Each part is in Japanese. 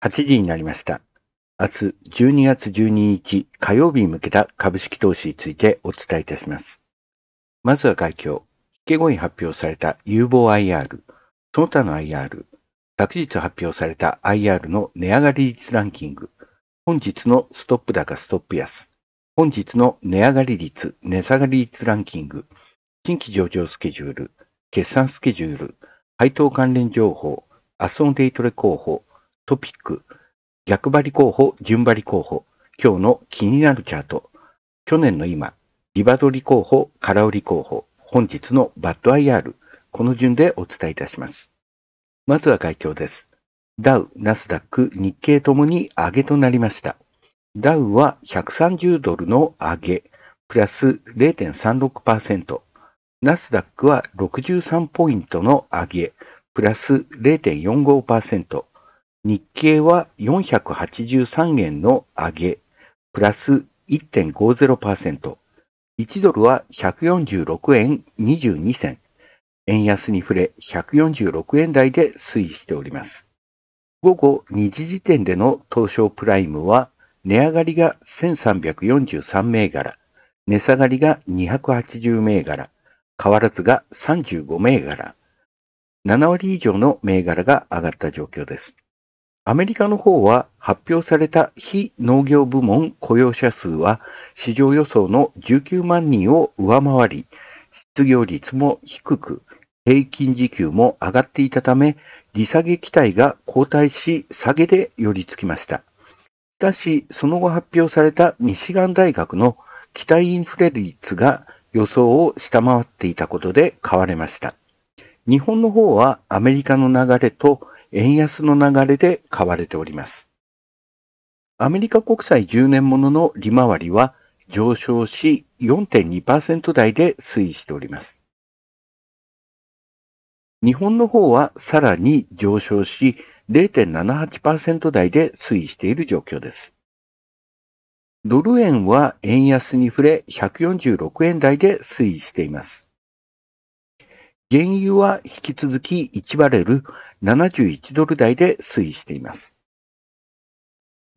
8時になりました。明日12月12日火曜日に向けた株式投資についてお伝えいたします。まずは外況。引け後に発表された有望 IR、その他の IR、昨日発表された IR の値上がり率ランキング、本日のストップ高ストップ安、本日の値上がり率、値下がり率ランキング、新規上場スケジュール、決算スケジュール、配当関連情報、アソンデイトレ候補、トピック、逆張り候補、順張り候補、今日の気になるチャート、去年の今、リバドリ候補、空売り候補、本日のバッド IR、この順でお伝えいたします。まずは会況です。ダウ、ナスダック、日経ともに上げとなりました。ダウは130ドルの上げ、プラス0.36%。ナスダックは63ポイントの上げ、プラス0.45%。日経は483円の上げ、プラス1.50%。1ドルは146円22銭。円安に触れ146円台で推移しております。午後2時時点での東証プライムは値上がりが1343銘柄、値下がりが280銘柄、変わらずが35銘柄、7割以上の銘柄が上がった状況です。アメリカの方は発表された非農業部門雇用者数は市場予想の19万人を上回り、失業率も低く、平均時給も上がっていたため、利下げ期待が後退し、下げで寄りつきました。しかし、その後発表されたミシガン大学の期待インフレ率が予想を下回っていたことで買われました。日本の方はアメリカの流れと円安の流れで買われております。アメリカ国債10年ものの利回りは上昇し4.2%台で推移しております。日本の方はさらに上昇し0.78%台で推移している状況です。ドル円は円安に触れ146円台で推移しています。原油は引き続き1バレル71ドル台で推移しています。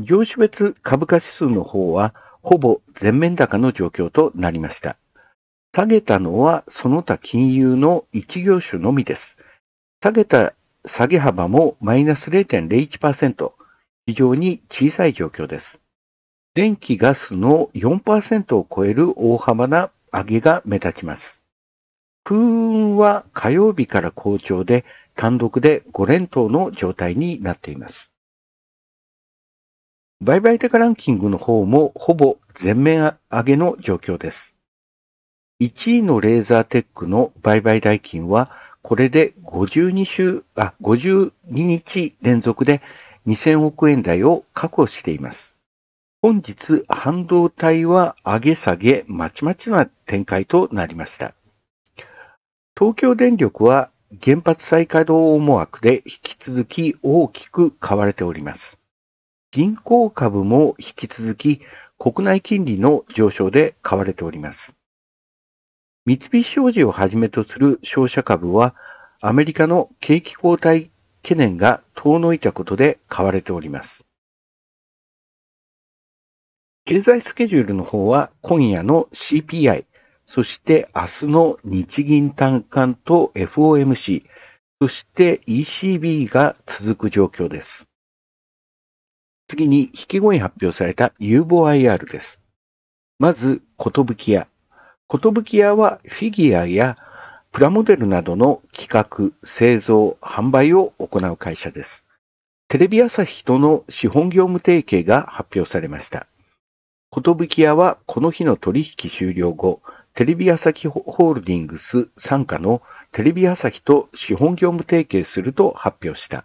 業種別株価指数の方は、ほぼ全面高の状況となりました。下げたのはその他金融の1業種のみです。下げた下げ幅もマイナス0.01%、非常に小さい状況です。電気ガスの4%を超える大幅な上げが目立ちます。風雲は火曜日から好調で、単独で5連投の状態になっています。売買高ランキングの方もほぼ全面上げの状況です。1位のレーザーテックの売買代金は、これで52週、あ、52日連続で2000億円台を確保しています。本日、半導体は上げ下げまちまちな展開となりました。東京電力は原発再稼働思惑で引き続き大きく買われております。銀行株も引き続き国内金利の上昇で買われております。三菱商事をはじめとする商社株はアメリカの景気後退懸念が遠のいたことで買われております。経済スケジュールの方は今夜の CPI そして明日の日銀短観と FOMC、そして ECB が続く状況です。次に引き後に発表された有望 IR です。まず、寿屋。寿屋はフィギュアやプラモデルなどの企画、製造、販売を行う会社です。テレビ朝日との資本業務提携が発表されました。寿屋はこの日の取引終了後、テレビ朝日ホールディングス傘下のテレビ朝日と資本業務提携すると発表した。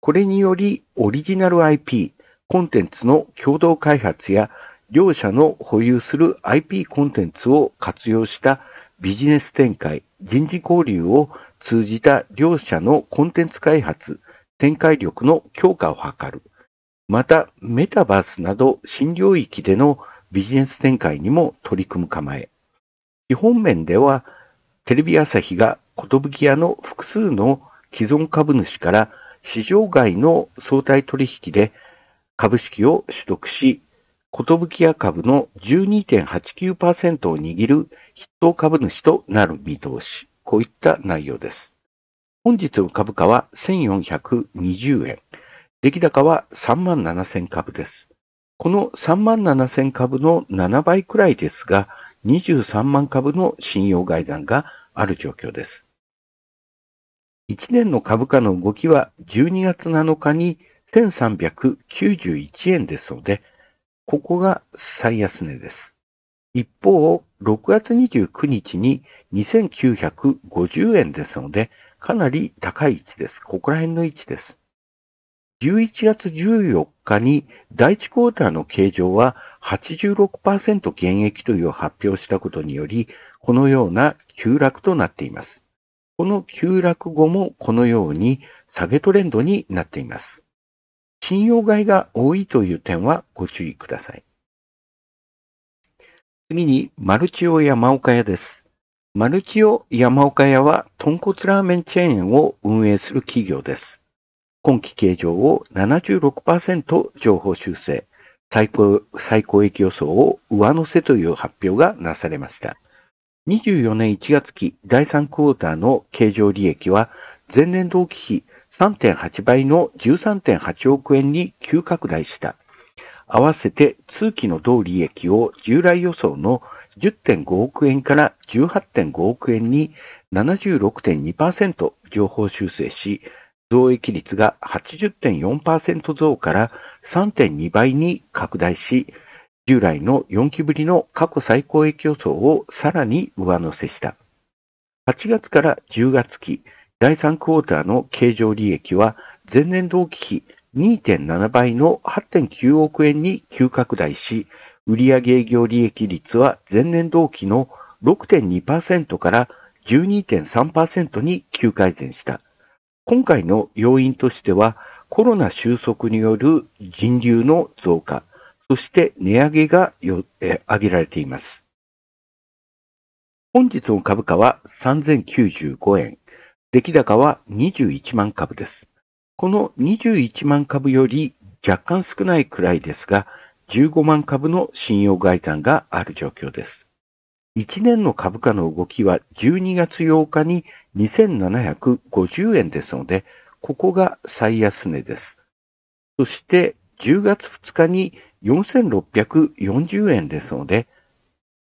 これによりオリジナル IP、コンテンツの共同開発や両社の保有する IP コンテンツを活用したビジネス展開、人事交流を通じた両社のコンテンツ開発、展開力の強化を図る。また、メタバースなど新領域でのビジネス展開にも取り組む構え。基本面では、テレビ朝日が寿屋の複数の既存株主から市場外の相対取引で株式を取得し、寿屋株の12.89%を握る筆頭株主となる見通し。こういった内容です。本日の株価は1420円。出来高は3万7000株です。この3万7000株の7倍くらいですが、23万株の信用外算がある状況です。1年の株価の動きは12月7日に1391円ですので、ここが最安値です。一方、6月29日に2950円ですので、かなり高い位置です。ここら辺の位置です。11月14日に第1クォーターの形状は86%減益という発表したことにより、このような急落となっています。この急落後もこのように下げトレンドになっています。信用買いが多いという点はご注意ください。次に、マルチオ山岡屋です。マルチオ山岡屋は、豚骨ラーメンチェーンを運営する企業です。今期計上を76%上方修正。最高、最高益予想を上乗せという発表がなされました。24年1月期第3クォーターの経常利益は前年同期比3.8倍の13.8億円に急拡大した。合わせて通期の同利益を従来予想の10.5億円から18.5億円に76.2%上方修正し、増益率が80.4%増から3.2倍に拡大し、従来の4期ぶりの過去最高益予想をさらに上乗せした。8月から10月期、第3クォーターの経常利益は前年同期比2.7倍の8.9億円に急拡大し、売上営業利益率は前年同期の6.2%から12.3%に急改善した。今回の要因としては、コロナ収束による人流の増加、そして値上げがよ、え挙げられています。本日の株価は3095円、出来高は21万株です。この21万株より若干少ないくらいですが、15万株の信用外算がある状況です。1年の株価の動きは12月8日に2750円ですので、ここが最安値です。そして10月2日に4640円ですので、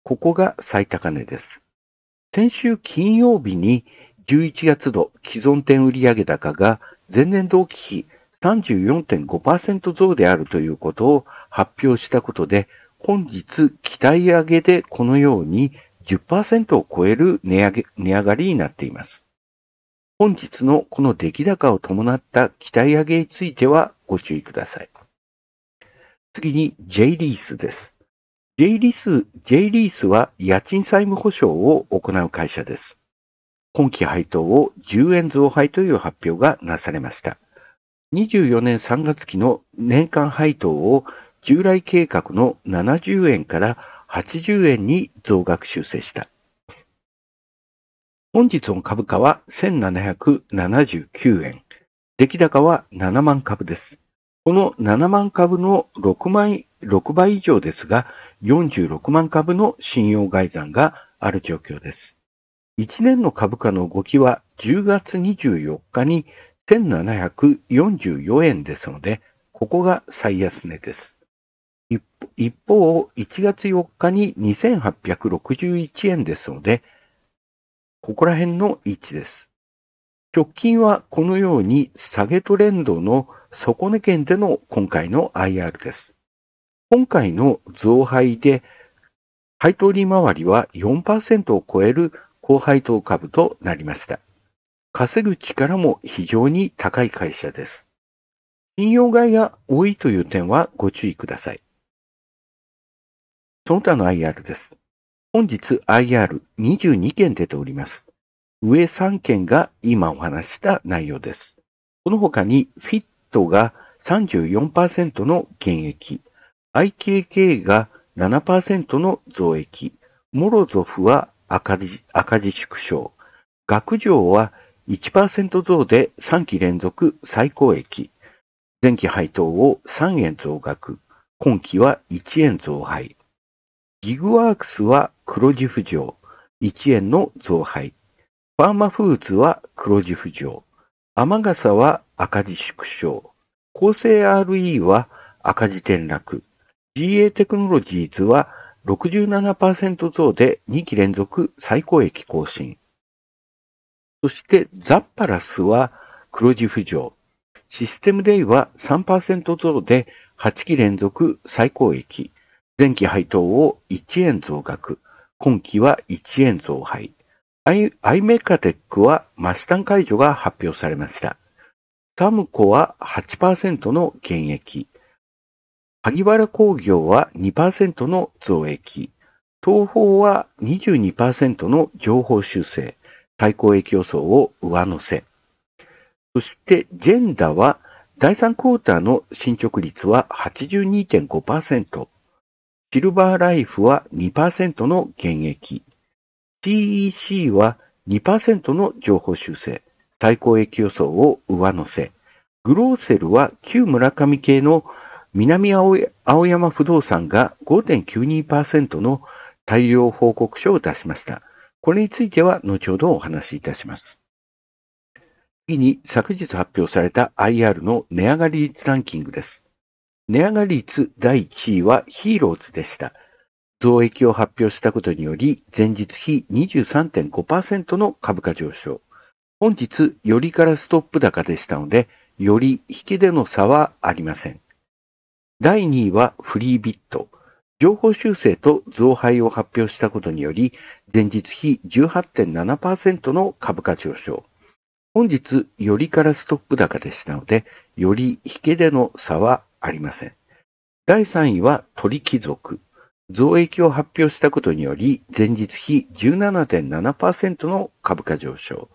ここが最高値です。先週金曜日に11月度既存店売上高が前年同期比34.5%増であるということを発表したことで、本日期待上げでこのように10%を超える値上げ値上がりになっています。本日のこの出来高を伴った期待上げについてはご注意ください。次に J リースです。J リース、J リースは家賃債務保証を行う会社です。今期配当を10円増配という発表がなされました。24年3月期の年間配当を従来計画の70円から80円に増額修正した。本日の株価は1779円。出来高は7万株です。この7万株の6倍 ,6 倍以上ですが、46万株の信用外算がある状況です。1年の株価の動きは10月24日に1744円ですので、ここが最安値です。一方、1月4日に2861円ですので、ここら辺の位置です。直近はこのように下げトレンドの底根県での今回の IR です。今回の増配で配当利回りは4%を超える高配当株となりました。稼ぐ力も非常に高い会社です。信用買いが多いという点はご注意ください。その他の IR です。本日 IR22 件出ております。上3件が今お話した内容です。この他にフィットが34%の減益、IKK が7%の増益、モロゾフは赤字赤字縮小、学上は1%増で3期連続最高益、前期配当を3円増額、今期は1円増配、ギグワークスは黒字浮上、1円の増配。ファーマフーズは黒字浮上。雨傘は赤字縮小。厚生 RE は赤字転落。GA テクノロジーズは67%増で2期連続最高益更新。そしてザッパラスは黒字浮上。システムデイは3%増で8期連続最高益。前期配当を1円増額。今期は1円増配。アイメカテックはマスタン解除が発表されました。タムコは8%の減益。萩原工業は2%の増益。東方は22%の情報修正。対抗益予想を上乗せ。そして、ジェンダは第3クォーターの進捗率は82.5%。シルバーライフは2%の減益。TEC は2%の情報修正。最高益予想を上乗せ。グローセルは旧村上系の南青山不動産が5.92%の対応報告書を出しました。これについては後ほどお話しいたします。次に昨日発表された IR の値上がり率ランキングです。値上がり率第1位はヒーローズでした。増益を発表したことにより、前日比23.5%の株価上昇。本日、よりからストップ高でしたので、より引きでの差はありません。第2位はフリービット。情報修正と増配を発表したことにより、前日比18.7%の株価上昇。本日、よりからストップ高でしたので、より引けでの差はありません。第3位は鳥貴族。増益を発表したことにより、前日比17.7%の株価上昇。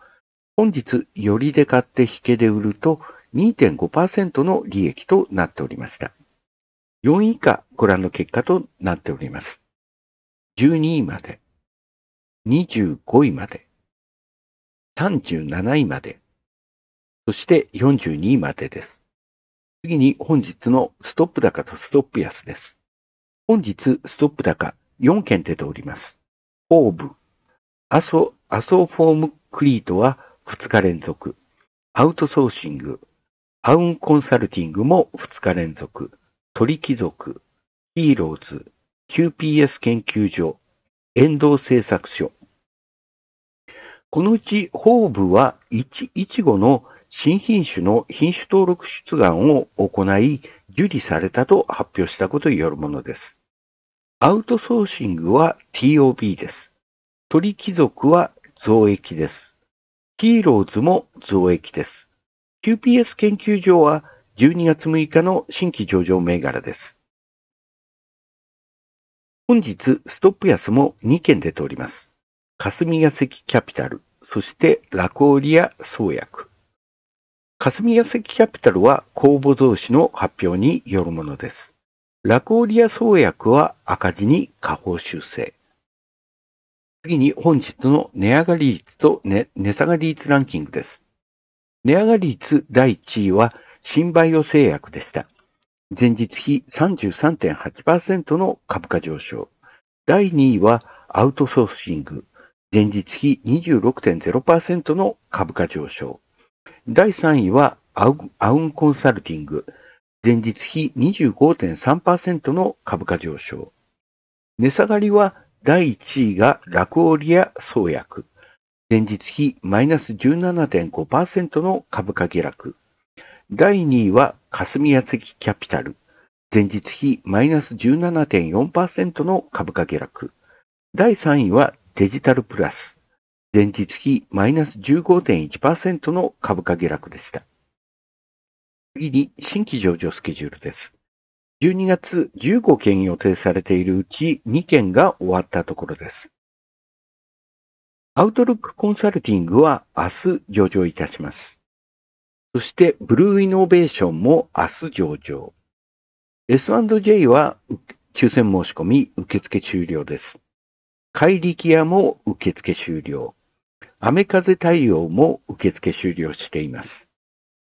本日、よりで買って引けで売ると2.5%の利益となっておりました。4位以下、ご覧の結果となっております。12位まで、25位まで、37位まで、そして42位までです。次に本日のストップ高とストップ安です。本日ストップ高4件出ております。オーブ、アソ、アソフォームクリートは2日連続。アウトソーシング、アウンコンサルティングも2日連続。リ貴族、ヒーローズ、QPS 研究所、遠藤製作所。このうち、ホーブは1、イチゴの新品種の品種登録出願を行い、受理されたと発表したことによるものです。アウトソーシングは TOB です。鳥貴族は増益です。ヒーローズも増益です。QPS 研究所は12月6日の新規上場銘柄です。本日、ストップ安も2件出ております。霞が関キャピタル、そしてラコーリア創薬。霞ヶ関キャピタルは公募増資の発表によるものです。ラクオリア創薬は赤字に下方修正。次に本日の値上がり率と値下がり率ランキングです。値上がり率第1位は新バイオ製薬でした。前日比33.8%の株価上昇。第2位はアウトソーシング。前日比26.0%の株価上昇。第3位はアウンコンサルティング。前日比25.3%の株価上昇。値下がりは第1位がラクオリア創薬。前日比マイナス17.5%の株価下落。第2位は霞屋関キャピタル。前日比マイナス17.4%の株価下落。第3位はデジタルプラス。前日比マイナス15.1%の株価下落でした。次に新規上場スケジュールです。12月15件予定されているうち2件が終わったところです。アウトルックコンサルティングは明日上場いたします。そしてブルーイノベーションも明日上場。S&J は抽選申し込み受付終了です。カイリキも受付終了。雨風対応も受付終了しています。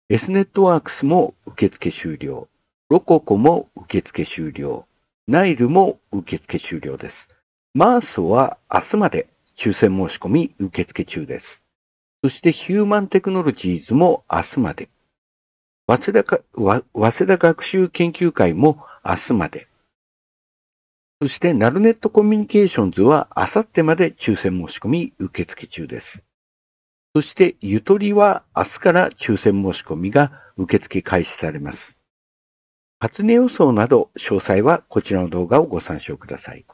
S ネットワークスも受付終了。ロココも受付終了。ナイルも受付終了です。マーソは明日まで抽選申し込み受付中です。そしてヒューマンテクノロジーズも明日まで。早稲田早稲田学習研究会も明日まで。そして、ナルネットコミュニケーションズは、明後日まで抽選申し込み受付中です。そして、ゆとりは明日から抽選申し込みが受付開始されます。初値予想など詳細はこちらの動画をご参照ください。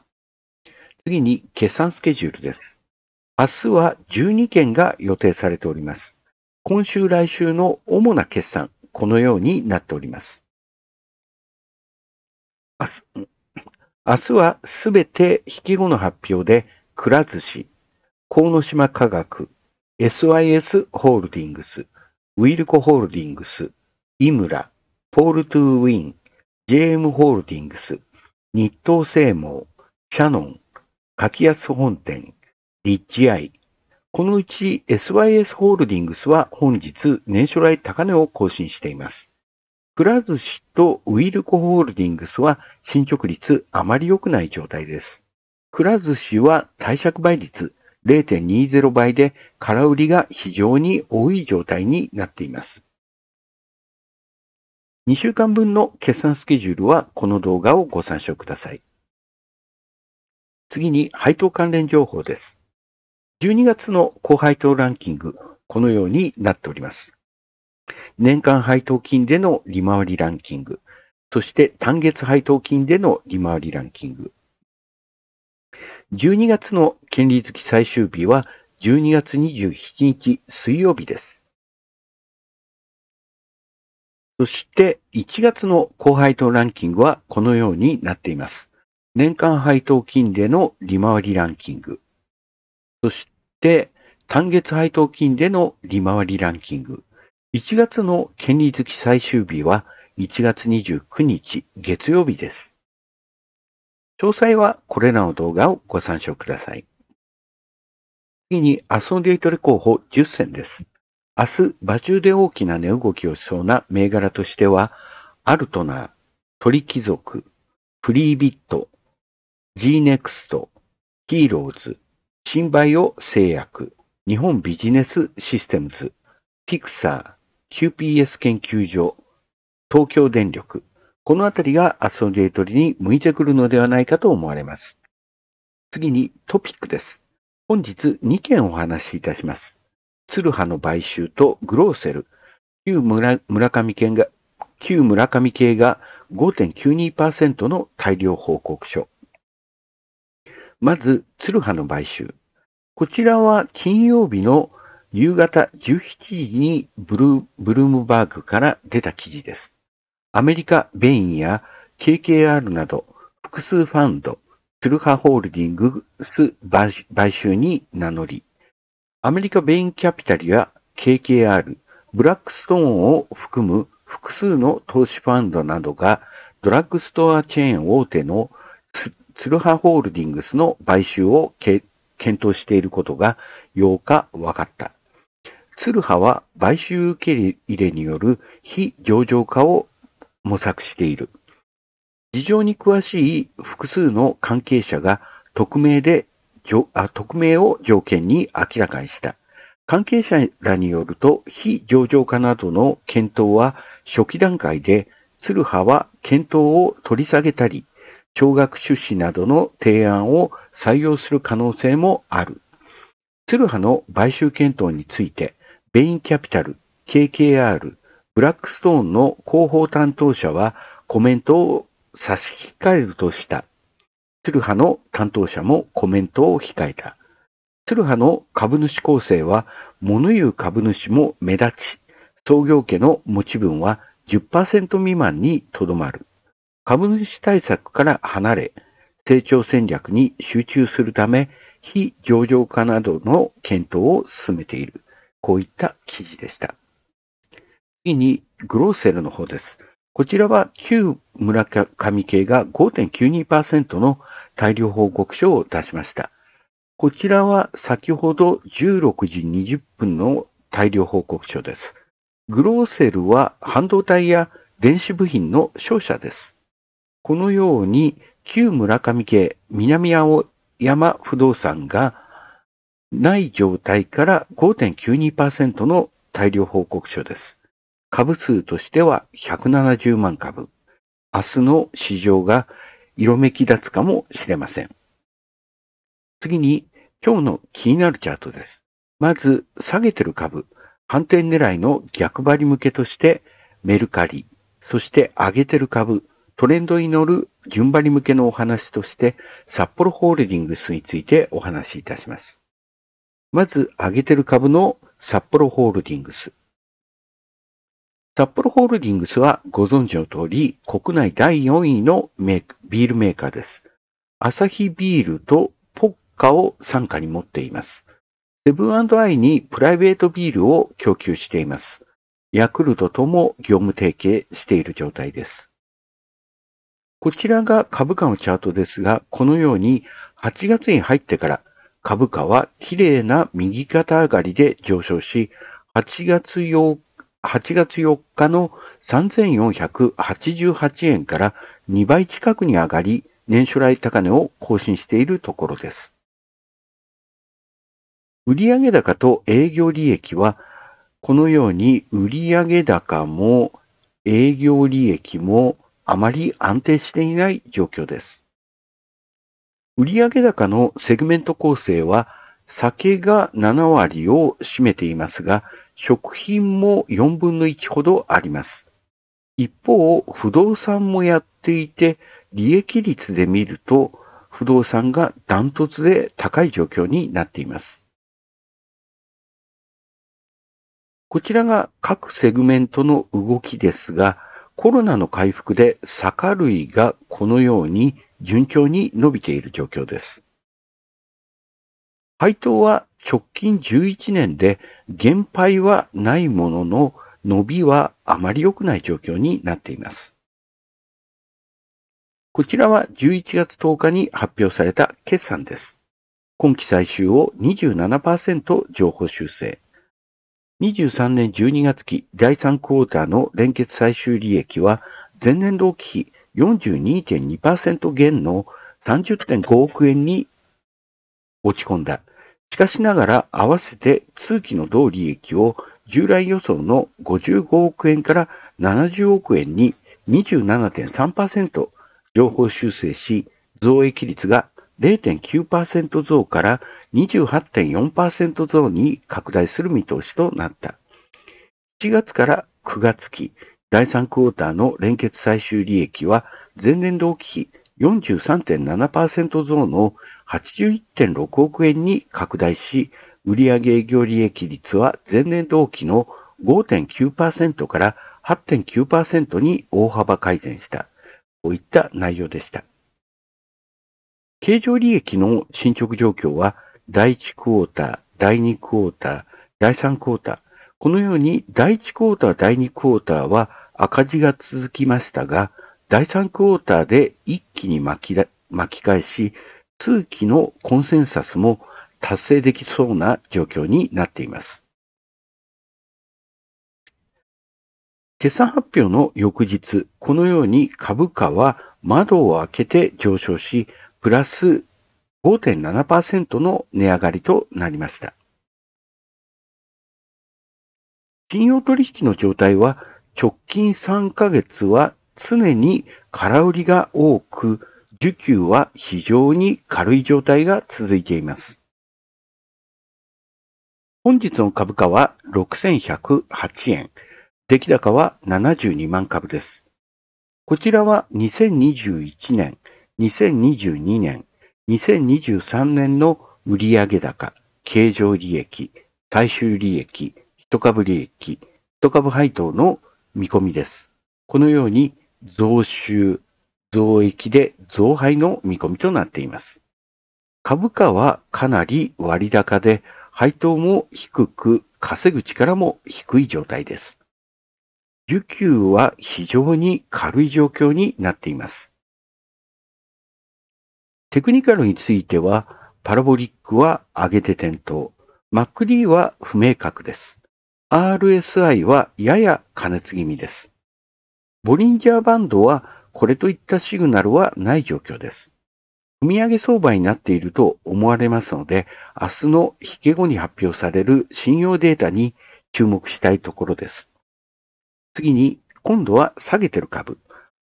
次に決算スケジュールです。明日は12件が予定されております。今週来週の主な決算、このようになっております。明日明日はすべて引き後の発表で、くら寿司、河野島科学、SYS ホールディングス、ウィルコホールディングス、イムラ、ポールトゥーウィン、JM ホールディングス、日東製毛、シャノン、柿安本店、リッチアイ。このうち SYS ホールディングスは本日年初来高値を更新しています。くら寿司とウィルコホールディングスは進捗率あまり良くない状態です。くら寿司は貸借倍率0.20倍で空売りが非常に多い状態になっています。2週間分の決算スケジュールはこの動画をご参照ください。次に配当関連情報です。12月の高配当ランキング、このようになっております。年間配当金での利回りランキング、そして単月配当金での利回りランキング。12月の権利付き最終日は12月27日水曜日です。そして1月の高配当ランキングはこのようになっています。年間配当金での利回りランキング。そして単月配当金での利回りランキング。1月の権利付き最終日は1月29日月曜日です。詳細はこれらの動画をご参照ください。次に、アソンデイトレ候補10選です。明日、馬中で大きな値動きをしそうな銘柄としては、アルトナー、トリキ族、フリービット、G-NEXT、ヒーローズ、新バイオ製薬、日本ビジネスシステムズ、ピクサー、QPS 研究所、東京電力、このあたりがアソンデートリに向いてくるのではないかと思われます。次にトピックです。本日2件お話しいたします。ツルハの買収とグローセル、旧村上県が、旧村上系が5.92%の大量報告書。まず、ツルハの買収。こちらは金曜日の夕方17時にブルブルームバーグから出た記事です。アメリカ、ベインや KKR など複数ファンド、ツルハホールディングス買収に名乗り、アメリカベインキャピタルや KKR、ブラックストーンを含む複数の投資ファンドなどがドラッグストアチェーン大手のツルハホールディングスの買収を検討していることが8日分かった。ツルハは買収受け入れによる非上場化を模索している。事情に詳しい複数の関係者が匿名で、匿名を条件に明らかにした。関係者らによると、非上場化などの検討は初期段階で、鶴葉は検討を取り下げたり、少学出資などの提案を採用する可能性もある。鶴葉の買収検討について、ベインキャピタル、KKR、ブラックストーンの広報担当者はコメントを差し控えるとした。鶴葉の担当者もコメントを控えた。鶴葉の株主構成は、物言う株主も目立ち、創業家の持ち分は10%未満にとどまる。株主対策から離れ、成長戦略に集中するため、非上場化などの検討を進めている。こういった記事でした。次に、グローセルの方です。こちらは旧村上系が5.92%の大量報告書を出しました。こちらは先ほど16時20分の大量報告書です。グローセルは半導体や電子部品の商社です。このように旧村上系南青山不動産がない状態から5.92%の大量報告書です。株数としては170万株。明日の市場が色めき立つかもしれません。次に、今日の気になるチャートです。まず、下げてる株、反転狙いの逆張り向けとしてメルカリ、そして上げてる株、トレンドに乗る順張り向けのお話として、札幌ホールディングスについてお話しいたします。まず、上げてる株の札幌ホールディングス。札幌ホールディングスはご存知の通り、国内第4位のビールメーカーです。アサヒビールとポッカを傘下に持っています。セブンアイにプライベートビールを供給しています。ヤクルトとも業務提携している状態です。こちらが株価のチャートですが、このように8月に入ってから株価は綺麗な右肩上がりで上昇し、8月8 8月4日の3488円から2倍近くに上がり、年初来高値を更新しているところです。売上高と営業利益は、このように売上高も営業利益もあまり安定していない状況です。売上高のセグメント構成は、酒が7割を占めていますが、食品も4分の1ほどあります。一方、不動産もやっていて、利益率で見ると、不動産がダントツで高い状況になっています。こちらが各セグメントの動きですが、コロナの回復で酒類がこのように順調に伸びている状況です。配当は直近11年で減配はないものの伸びはあまり良くない状況になっています。こちらは11月10日に発表された決算です。今期最終を27%情報修正。23年12月期第3クォーターの連結最終利益は前年同期比42.2%減の30.5億円に落ち込んだ。しかしながら、合わせて通期の同利益を従来予想の55億円から70億円に27.3%上方修正し、増益率が0.9%増から28.4%増に拡大する見通しとなった。7月から9月期、第3クォーターの連結最終利益は前年同期比43.7%増の81.6億円に拡大し、売上営業利益率は前年同期の5.9%から8.9%に大幅改善した。こういった内容でした。経常利益の進捗状況は、第1クォーター、第2クォーター、第3クォーター。このように、第1クォーター、第2クォーターは赤字が続きましたが、第3クォーターで一気に巻き巻き返し、通期のコンセンサスも達成できそうな状況になっています。決算発表の翌日、このように株価は窓を開けて上昇し、プラス5.7%の値上がりとなりました。信用取引の状態は直近3ヶ月は常に空売りが多く、需給は非常に軽い状態が続いています。本日の株価は6108円、出来高は72万株です。こちらは2021年、2022年、2023年の売上高、経常利益、最終利益、一株利益、一株配当の見込みです。このように増収、増益で増配の見込みとなっています。株価はかなり割高で、配当も低く、稼ぐ力も低い状態です。受給は非常に軽い状況になっています。テクニカルについては、パラボリックは上げて点灯、マック D は不明確です。RSI はやや加熱気味です。ボリンジャーバンドはこれといったシグナルはない状況です。踏み上げ相場になっていると思われますので、明日の引け後に発表される信用データに注目したいところです。次に、今度は下げてる株、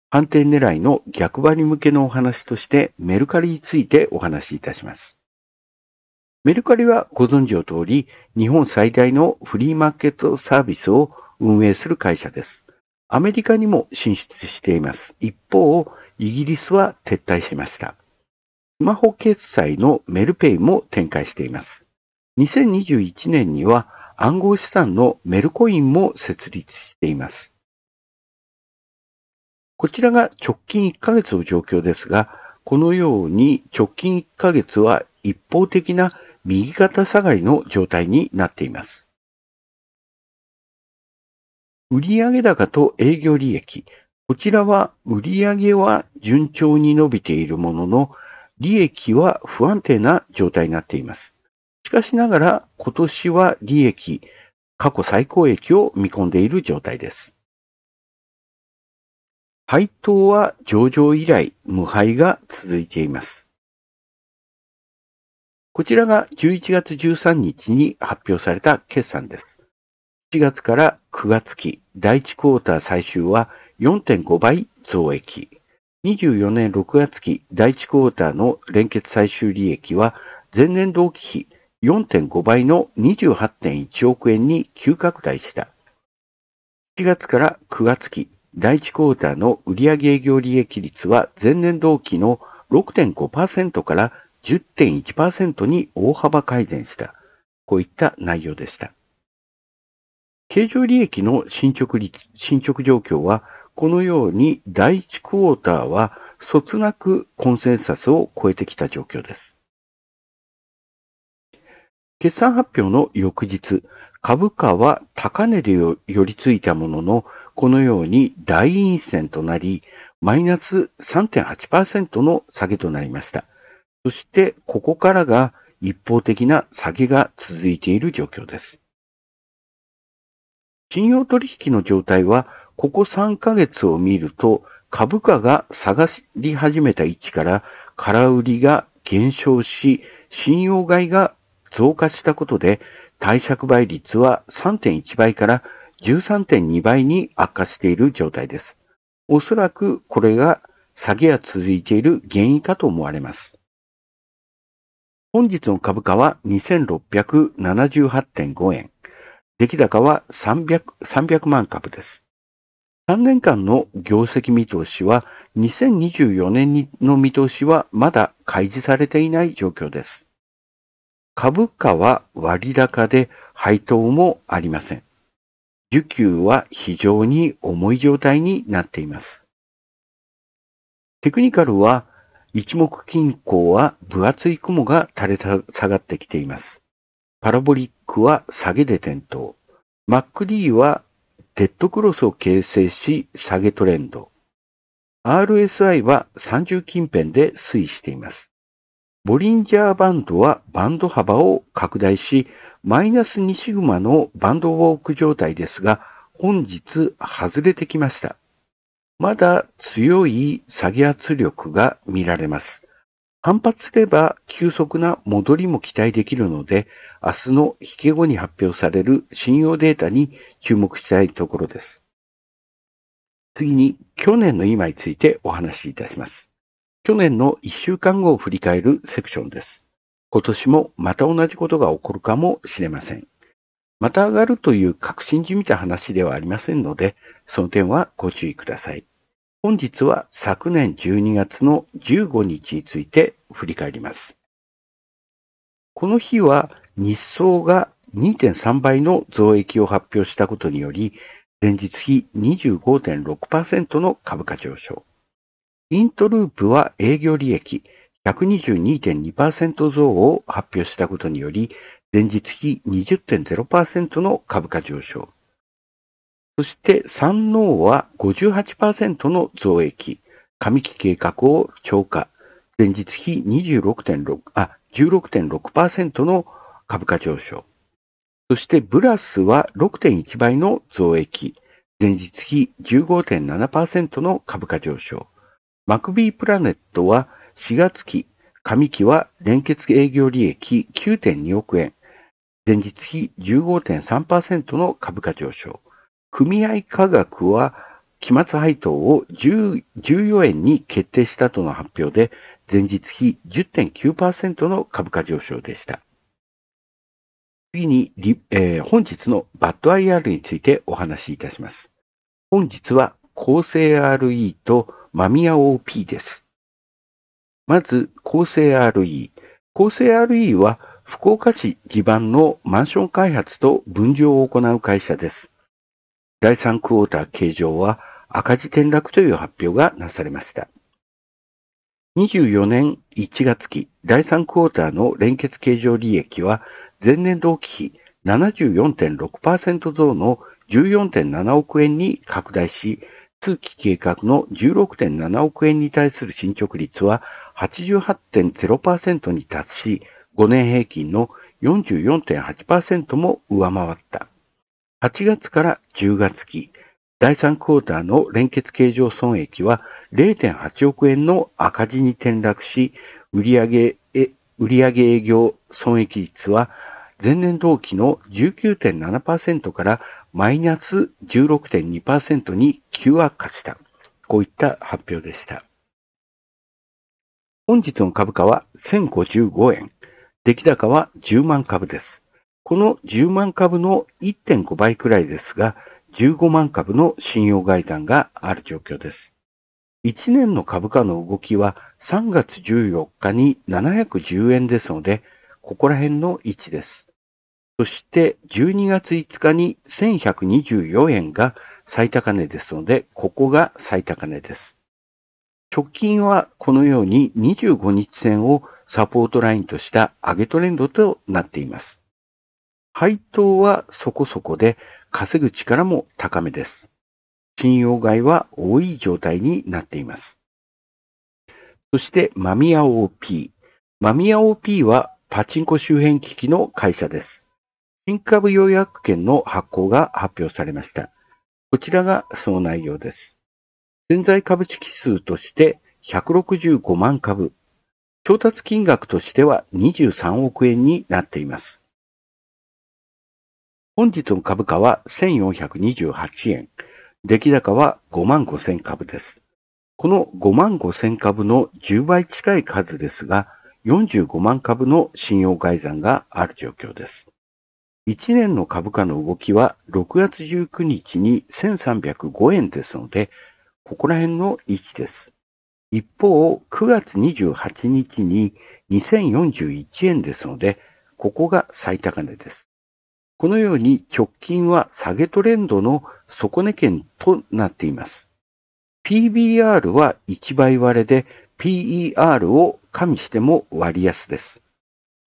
反転狙いの逆張り向けのお話としてメルカリについてお話しいたします。メルカリはご存知の通り、日本最大のフリーマーケットサービスを運営する会社です。アメリカにも進出しています。一方、イギリスは撤退しました。スマホ決済のメルペイも展開しています。2021年には暗号資産のメルコインも設立しています。こちらが直近1ヶ月の状況ですが、このように直近1ヶ月は一方的な右肩下がりの状態になっています。売上高と営業利益。こちらは売上は順調に伸びているものの、利益は不安定な状態になっています。しかしながら今年は利益、過去最高益を見込んでいる状態です。配当は上場以来無敗が続いています。こちらが11月13日に発表された決算です。4月から9月期第1クォーター最終は4.5倍増益。24年6月期第1クォーターの連結最終利益は前年同期比4.5倍の28.1億円に急拡大した。7月から9月期第1クォーターの売上営業利益率は前年同期の6.5%から10.1%に大幅改善した。こういった内容でした。経常利益の進捗率、進捗状況は、このように第1クォーターは、そつなくコンセンサスを超えてきた状況です。決算発表の翌日、株価は高値で寄りついたものの、このように大陰線となり、マイナス3.8%の下げとなりました。そして、ここからが一方的な下げが続いている状況です。信用取引の状態は、ここ3ヶ月を見ると、株価が下がり始めた位置から、空売りが減少し、信用買いが増加したことで、対借倍率は3.1倍から13.2倍に悪化している状態です。おそらくこれが下げが続いている原因かと思われます。本日の株価は2678.5円。出来高は 300, 300万株です。3年間の業績見通しは、2024年の見通しはまだ開示されていない状況です。株価は割高で配当もありません。需給は非常に重い状態になっています。テクニカルは一目均衡は分厚い雲が垂れ下がってきています。パラボリックは下げで転倒。マック d はデッドクロスを形成し下げトレンド。RSI は30近辺で推移しています。ボリンジャーバンドはバンド幅を拡大し、マイナス2シグマのバンドウォーク状態ですが、本日外れてきました。まだ強い下げ圧力が見られます。反発すれば急速な戻りも期待できるので、明日の引け後に発表される信用データに注目したいところです。次に、去年の今についてお話しいたします。去年の1週間後を振り返るセクションです。今年もまた同じことが起こるかもしれません。また上がるという確信じみた話ではありませんので、その点はご注意ください。本日は昨年12月の15日について振り返ります。この日は日層が2.3倍の増益を発表したことにより、前日比25.6%の株価上昇。イントループは営業利益122.2%増を発表したことにより、前日比20.0%の株価上昇。そして三能は58%の増益、上期計画を超過、前日比26.6あ16.6%の株価上昇。そしてブラスは6.1倍の増益。前日比15.7%の株価上昇。マクビープラネットは4月期、上期は連結営業利益9.2億円。前日比15.3%の株価上昇。組合価格は期末配当を14円に決定したとの発表で、前日比10.9%の株価上昇でした。次に、えー、本日の BadIR についてお話しいたします。本日は構成 RE とマミヤ OP です。まず、構成 RE。構成 RE は福岡市地盤のマンション開発と分譲を行う会社です。第3クォーター計上は赤字転落という発表がなされました。24年1月期第3クォーターの連結計上利益は前年同期比74.6%増の14.7億円に拡大し、通期計画の16.7億円に対する進捗率は88.0%に達し、5年平均の44.8%も上回った。8月から10月期、第3クォーターの連結計上損益は0.8億円の赤字に転落し、売上売上営業損益率は前年同期の19.7%からマイナス16.2%に急悪化した。こういった発表でした。本日の株価は1055円。出来高は10万株です。この10万株の1.5倍くらいですが、15万株の信用外算がある状況です。1年の株価の動きは3月14日に710円ですので、ここら辺の位置です。そして12月5日に1124円が最高値ですので、ここが最高値です。直近はこのように25日線をサポートラインとした上げトレンドとなっています。配当はそこそこで稼ぐ力も高めです。信用買いは多い状態になっています。そして、マミヤ OP。マミヤ OP はパチンコ周辺機器の会社です。新株予約券の発行が発表されました。こちらがその内容です。潜在株式数として165万株、調達金額としては23億円になっています。本日の株価は1428円、出来高は5万5000株です。この5万5000株の10倍近い数ですが、45万株の信用改ざんがある状況です。1年の株価の動きは6月19日に1305円ですので、ここら辺の位置です。一方、9月28日に2041円ですので、ここが最高値です。このように直近は下げトレンドの底値圏となっています。PBR は1倍割れで PER を加味しても割安です。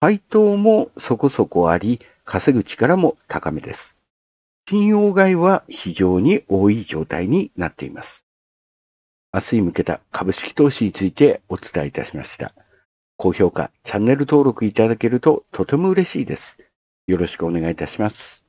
配当もそこそこあり、稼ぐ力も高めです。信用買いは非常に多い状態になっています。明日に向けた株式投資についてお伝えいたしました。高評価、チャンネル登録いただけるととても嬉しいです。よろしくお願いいたします。